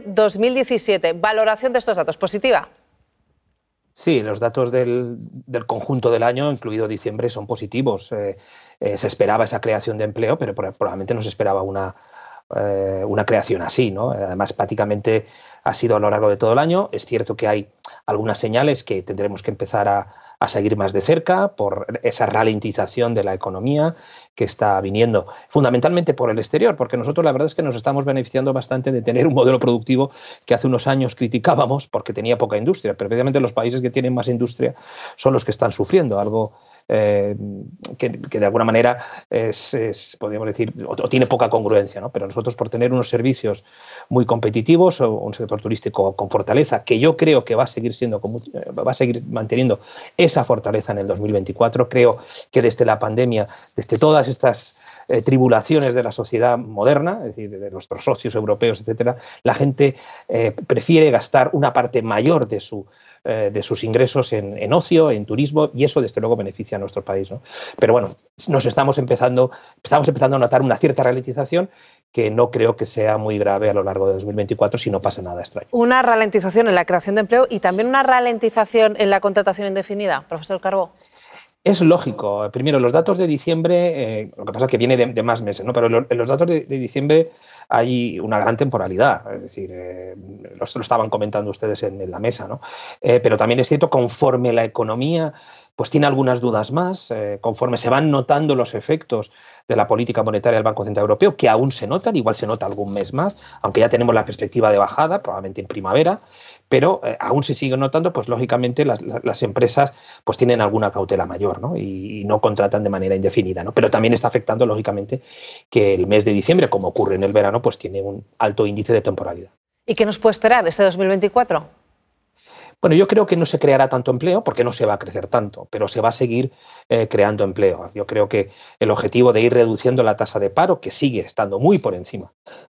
2017. Valoración de estos datos, positiva. Sí, los datos del, conjunto del año, incluido diciembre, son positivos. Eh, eh, se esperaba esa creación de empleo, pero probablemente no se esperaba una, eh, una creación así. ¿no? Además, prácticamente ha sido a lo largo de todo el año. Es cierto que hay algunas señales que tendremos que empezar a, a seguir más de cerca por esa ralentización de la economía que está viniendo, fundamentalmente por el exterior, porque nosotros la verdad es que nos estamos beneficiando bastante de tener un modelo productivo que hace unos años criticábamos porque tenía poca industria, pero precisamente los países que tienen más industria son los que están sufriendo, algo eh, que, de alguna manera es, podríamos decir, o, tiene poca congruencia, pero nosotros por tener unos servicios muy competitivos, o un sector turístico con fortaleza, que yo creo que va a seguir siendo, eh, va a seguir manteniendo esa fortaleza en el 2024. Creo que desde la pandemia, desde todas estas eh, tribulaciones de la sociedad moderna, es decir, de nuestros socios europeos, etcétera, la gente eh, prefiere gastar una parte mayor de su eh, de sus ingresos en, ocio, en turismo, y eso desde luego beneficia a nuestro país. Pero bueno, nos estamos empezando, estamos empezando a notar una cierta ralentización que no creo que sea muy grave a lo largo de 2024 si no pasa nada extraño. Una ralentización en la creación de empleo y también una ralentización en la contratación indefinida, profesor Carbó. Es lógico. Primero, los datos de diciembre, eh, lo que pasa es que viene de, más meses, ¿no? pero en los datos de, diciembre hay una gran temporalidad, es decir, eh, lo, estaban comentando ustedes en, la mesa, ¿no? Eh, pero también es cierto, conforme la economía pues tiene algunas dudas más eh, conforme se van notando los efectos de la política monetaria del Banco Central Europeo, que aún se notan, igual se nota algún mes más, aunque ya tenemos la perspectiva de bajada, probablemente en primavera, pero eh, aún se sigue notando, pues lógicamente las, empresas pues tienen alguna cautela mayor Y, no contratan de manera indefinida, ¿no? pero también está afectando lógicamente que el mes de diciembre, como ocurre en el verano, pues tiene un alto índice de temporalidad. ¿Y qué nos puede esperar este 2024? Bueno, yo creo que no se creará tanto empleo porque no se va a crecer tanto, pero se va a seguir eh, creando empleo. Yo creo que el objetivo de ir reduciendo la tasa de paro, que sigue estando muy por encima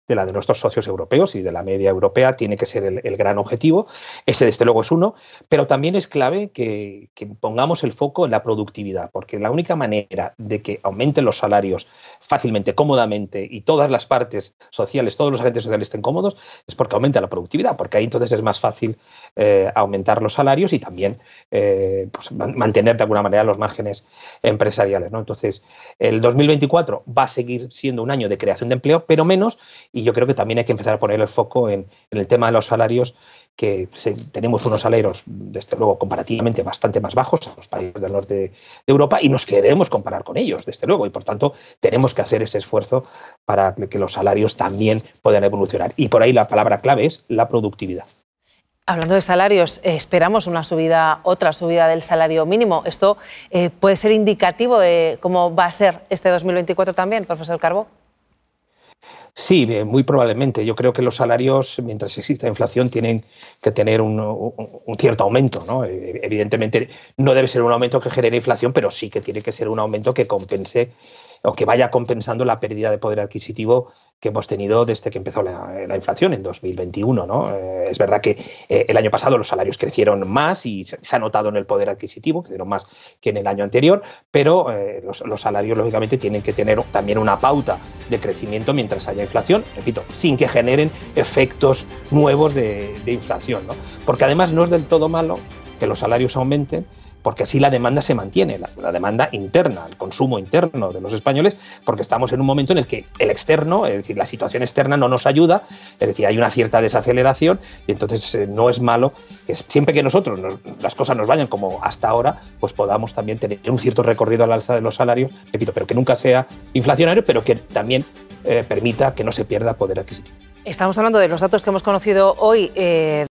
de la de nuestros socios europeos y de la media europea, tiene que ser el, gran objetivo. Ese, desde luego, es uno, pero también es clave que, pongamos el foco en la productividad, porque la única manera de que aumenten los salarios fácilmente, cómodamente y todas las partes sociales, todos los agentes sociales estén cómodos, es porque aumenta la productividad, porque ahí entonces es más fácil eh, aumentar los salarios y también eh, pues, mantener de alguna manera los márgenes empresariales. ¿no? Entonces, el 2024 va a seguir siendo un año de creación de empleo, pero menos y yo creo que también hay que empezar a poner el foco en, el tema de los salarios, que tenemos unos salarios, desde luego, comparativamente bastante más bajos a los países del norte de Europa y nos queremos comparar con ellos, desde luego, y por tanto tenemos que hacer ese esfuerzo para que los salarios también puedan evolucionar. Y por ahí la palabra clave es la productividad. Hablando de salarios, eh, esperamos una subida, otra subida del salario mínimo. ¿Esto eh, puede ser indicativo de cómo va a ser este 2024 también, profesor Carbó? Sí, eh, muy probablemente. Yo creo que los salarios, mientras exista inflación, tienen que tener un, cierto aumento. ¿no? Eh, evidentemente, no debe ser un aumento que genere inflación, pero sí que tiene que ser un aumento que compense o que vaya compensando la pérdida de poder adquisitivo que hemos tenido desde que empezó la, inflación en 2021. ¿no? Eh, es verdad que eh, el año pasado los salarios crecieron más y se, ha notado en el poder adquisitivo, crecieron más que en el año anterior, pero eh, los, salarios lógicamente tienen que tener también una pauta de crecimiento mientras haya inflación, repito, sin que generen efectos nuevos de, inflación. Porque además no es del todo malo que los salarios aumenten porque así la demanda se mantiene, la, demanda interna, el consumo interno de los españoles, porque estamos en un momento en el que el externo, es decir, la situación externa no nos ayuda, es decir, hay una cierta desaceleración y entonces eh, no es malo que siempre que nosotros las cosas nos vayan como hasta ahora, pues podamos también tener un cierto recorrido al alza de los salarios, repito, pero que nunca sea inflacionario, pero que también eh, permita que no se pierda poder adquisitivo. Estamos hablando de los datos que hemos conocido hoy. Eh,